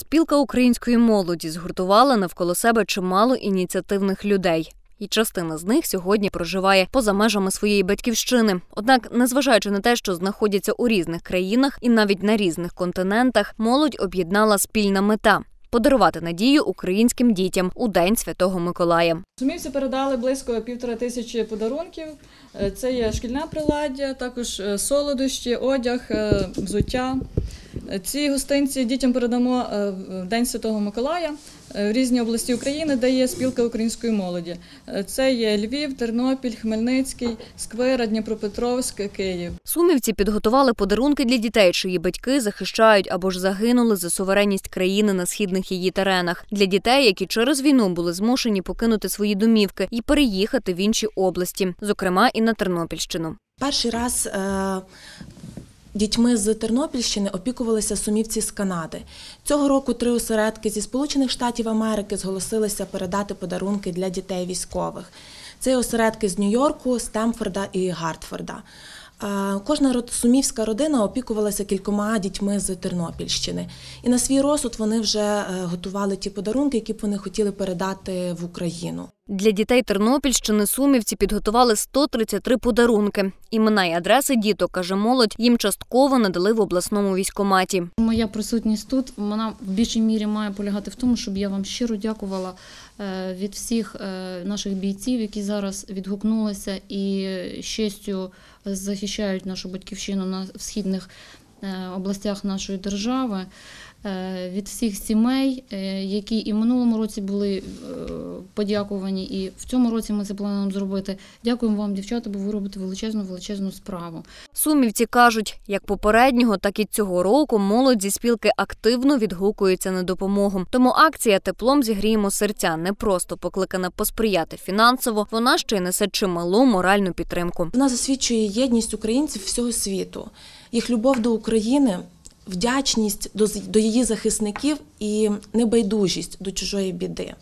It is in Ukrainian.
Спілка української молоді згуртувала навколо себе чимало ініціативних людей. І частина з них сьогодні проживає поза межами своєї батьківщини. Однак, незважаючи на те, що знаходяться у різних країнах і навіть на різних континентах, молодь об'єднала спільна мета подарувати надію українським дітям у День Святого Миколая. Сумівці передали близько півтора тисячі подарунків. Е, це є шкільне приладдя, також е, солодощі, одяг, е, взуття. Ці гостинці дітям передамо е, в День Святого Миколая е, в різні області України, де є спілка української молоді. Е, це є Львів, Тернопіль, Хмельницький, Сквира, Дніпропетровськ, Київ. Сумівці підготували подарунки для дітей, чиї батьки захищають або ж загинули за суверенність країни на східних її теренах для дітей, які через війну були змушені покинути свої домівки і переїхати в інші області, зокрема і на Тернопільщину. Перший раз Дітьми з Тернопільщини опікувалися сумівці з Канади. Цього року три осередки зі Сполучених Штатів Америки зголосилися передати подарунки для дітей військових. Це осередки з Нью-Йорку, Стемфорда і Гартфорда. Кожна сумівська родина опікувалася кількома дітьми з Тернопільщини, і на свій розсуд вони вже е, готували ті подарунки, які б вони хотіли передати в Україну. Для дітей Тернопільщини сумівці підготували 133 подарунки. Імена і адреси діток, каже молодь, їм частково надали в обласному військкоматі. Моя присутність тут вона в більшій мірі має полягати в тому, щоб я вам щиро дякувала е, від всіх е, наших бійців, які зараз відгукнулися і щастю захищають нашу батьківщину на східних е, областях нашої держави. Е, від всіх сімей, е, які і минулому році були е, подякувані, і в цьому році ми це плануємо зробити. Дякуємо вам, дівчата, бо ви робите величезну величезну справу. Сумівці кажуть, як попереднього, так і цього року молодь зі спілки активно відгукується на допомогу. Тому акція теплом зігріємо серця не просто покликана посприяти фінансово. Вона ще й несе чималу моральну підтримку. Вона засвідчує єдність українців всього світу, їх любов до України вдячність до, до її захисників і небайдужість до чужої біди.